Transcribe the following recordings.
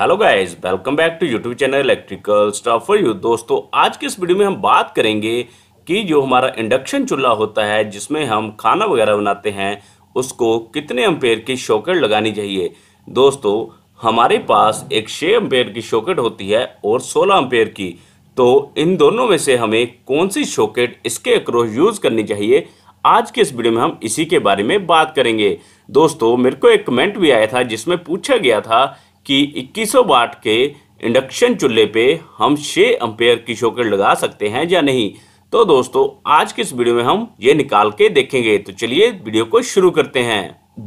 hello guys welcome back to YouTube channel electrical staff for you दोस्तों आज के इस वीडियो में हम बात करेंगे कि जो हमारा इंडक्शन चूल्हा होता है जिसमें हम खाना वगैरह बनाते हैं उसको कितने अम्पेयर की शॉकेट लगानी चाहिए दोस्तों हमारे पास एक छः अम्पेयर की शॉकेट होती है और सोलह अम्पेयर की तो इन दोनों में से हमें कौन सी शॉकेट इसके अक्रॉस यूज़ करनी चाहिए आज के इस वीडियो में हम इसी के बारे में बात करेंगे दोस्तों मेरे को एक कमेंट भी आया था जिसमें पूछा गया था कि 2100 वाट के इंडक्शन चूल्हे पे हम 6 एम्पेयर की शॉकेट लगा सकते हैं या नहीं तो दोस्तों आज के इस वीडियो में हम ये निकाल के देखेंगे तो चलिए वीडियो को शुरू करते हैं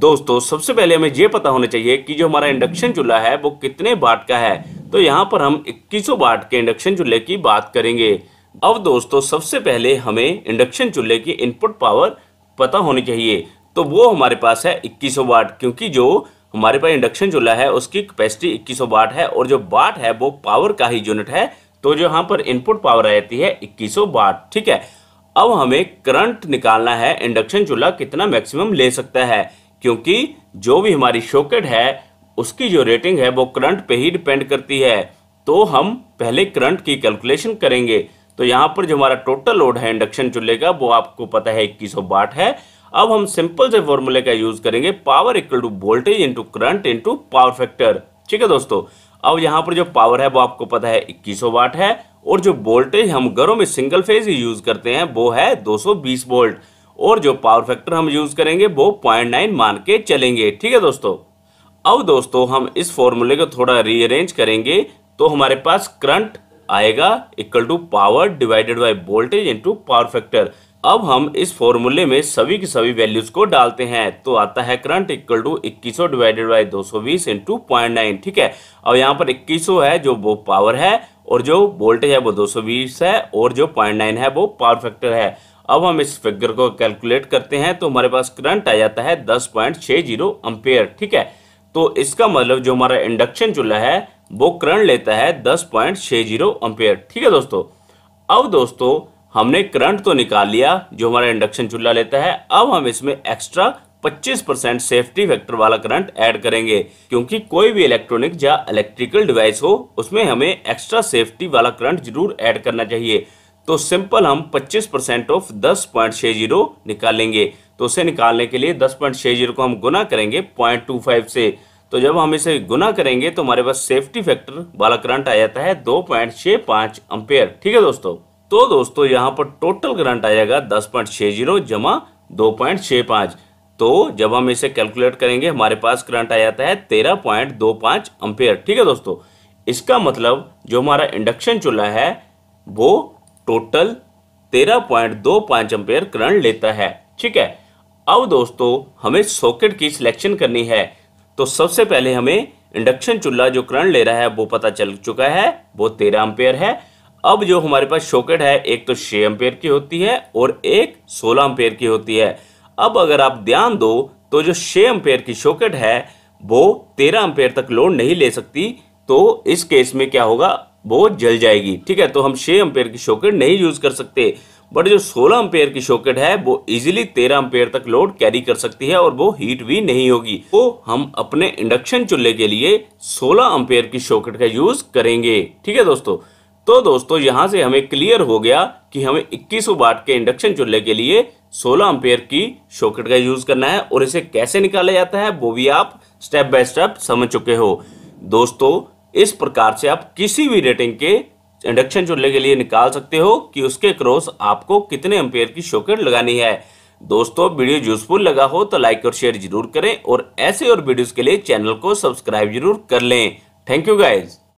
दोस्तों सबसे पहले हमें ये पता होना चाहिए कि जो हमारा इंडक्शन चूल्हा है वो कितने वाट का है तो यहाँ पर हम 2100 वाट के इंडक्शन चूल्हे की बात करेंगे अब दोस्तों सबसे पहले हमें इंडक्शन चूल्हे की इनपुट पावर पता होनी चाहिए तो वो हमारे पास है 2100 वाट क्योंकि जो हमारे पास इंडक्शन चूल्हा है उसकी कैपेसिटी 2100 वाट है और जो वाट है वो पावर का ही यूनिट है तो जो यहाँ पर इनपुट पावर आ जाती है 2100 वाट ठीक है अब हमें करंट निकालना है इंडक्शन चूल्हा कितना मैक्सिमम ले सकता है क्योंकि जो भी हमारी शॉकेट है उसकी जो रेटिंग है वो करंट पे ही डिपेंड करती है तो हम पहले करंट की कैलकुलेशन करेंगे तो यहाँ पर जो हमारा टोटल लोड है इंडक्शन चूल्हे का वो आपको पता है इक्कीस वाट है अब हम सिंपल से फॉर्मूले का यूज करेंगे power equal to voltage into current into power factor ठीक है दोस्तों अब यहाँ पर जो पावर है वो आपको पता है इक्कीसो वाट है और जो वोल्टेज हम घरों में सिंगल फेज यूज करते हैं वो है 220 वोल्ट और जो पावर फैक्टर हम यूज करेंगे वो पॉइंट नाइन मान के चलेंगे ठीक है दोस्तों अब दोस्तों हम इस फॉर्मूले को थोड़ा रीअरेंज करेंगे तो हमारे पास करंट आएगा equal to power divided by voltage into power factor अब हम इस फॉर्मूले में सभी की सभी वैल्यूज को डालते हैं तो आता है करंट इक्वल टू इक्कीस डिवाइडेड बाई दो सौ बीस इंटू पॉइंट नाइन ठीक है अब यहाँ पर इक्कीसो है जो वो पावर है और जो वोल्टेज है वो दो सौ बीस है और जो पॉइंट नाइन है वो पावर फैक्टर है अब हम इस फिगर को कैलकुलेट करते हैं तो हमारे पास करंट आ जाता है दस पॉइंट छः जीरो अम्पेयर ठीक है तो इसका मतलब जो हमारा इंडक्शन चूल्हा है वो करंट लेता है दस पॉइंट छः जीरो अम्पेयर ठीक है दोस्तों अब दोस्तों हमने करंट तो निकाल लिया जो हमारा इंडक्शन चूल्हा लेता है अब हम इसमें एक्स्ट्रा 25 परसेंट सेफ्टी फैक्टर वाला करंट ऐड करेंगे क्योंकि कोई भी इलेक्ट्रॉनिक या इलेक्ट्रिकल डिवाइस हो उसमें हमें एक्स्ट्रा सेफ्टी वाला करंट जरूर ऐड करना चाहिए तो सिंपल हम 25 परसेंट ऑफ दस पॉइंट छः जीरो निकालेंगे तो उसे निकालने के लिए दस पॉइंट छः जीरो को हम गुना करेंगे पॉइंट टू फाइव से तो जब हम इसे गुना करेंगे तो हमारे पास सेफ्टी फैक्टर वाला करंट आ जाता है दो पॉइंट पांच अंपेयर ठीक है दोस्तों तो दोस्तों यहाँ पर टोटल आ आएगा दस पॉइंट छः जीरो जमा दो पॉइंट छः पाँच तो जब हम इसे कैलकुलेट करेंगे हमारे पास करंट आ जाता है तेरह पॉइंट दो पाँच अम्पेयर ठीक है दोस्तों इसका मतलब जो हमारा इंडक्शन चूल्हा है वो टोटल तेरह पॉइंट दो पाँच अम्पेयर करंट लेता है ठीक है अब दोस्तों हमें सॉकेट की सिलेक्शन करनी है तो सबसे पहले हमें इंडक्शन चूल्हा जो करंट ले रहा है वो पता चल चुका है वो तेरह अम्पेयर है अब जो हमारे पास शॉकेट है एक तो छह अंपेयर की होती है और एक सोलह अंपेयर की होती है अब अगर आप ध्यान दो तो जो छह एम्पेयर की शॉकेट है वो तेरह एम्पेयर तक लोड नहीं ले सकती तो इस केस में क्या होगा वो जल जाएगी ठीक है तो हम छह अम्पेयर की शॉकेट नहीं यूज़ कर सकते बट जो सोलह अम्पेयर की शॉकेट है वो इजिली तेरह अम्पेयर तक लोड कैरी कर सकती है और वो हीट भी नहीं होगी तो हम अपने इंडक्शन चूल्हे के लिए सोलह अम्पेयर की शॉकेट का यूज करेंगे ठीक है दोस्तों तो दोस्तों यहां से हमें क्लियर हो गया कि हमें इक्कीस वाट के इंडक्शन चूल्हे के लिए 16 अम्पेयर की शोकेट का यूज़ करना है और इसे कैसे निकाला जाता है वो भी आप स्टेप बाय स्टेप समझ चुके हो दोस्तों इस प्रकार से आप किसी भी रेटिंग के इंडक्शन चूल्हे के लिए निकाल सकते हो कि उसके क्रॉस आपको कितने अंपेयर की शोकेट लगानी है दोस्तों वीडियो यूजफुल लगा हो तो लाइक और शेयर जरूर करें और ऐसे और वीडियोज के लिए चैनल को सब्सक्राइब जरूर कर लें थैंक यू गाइज़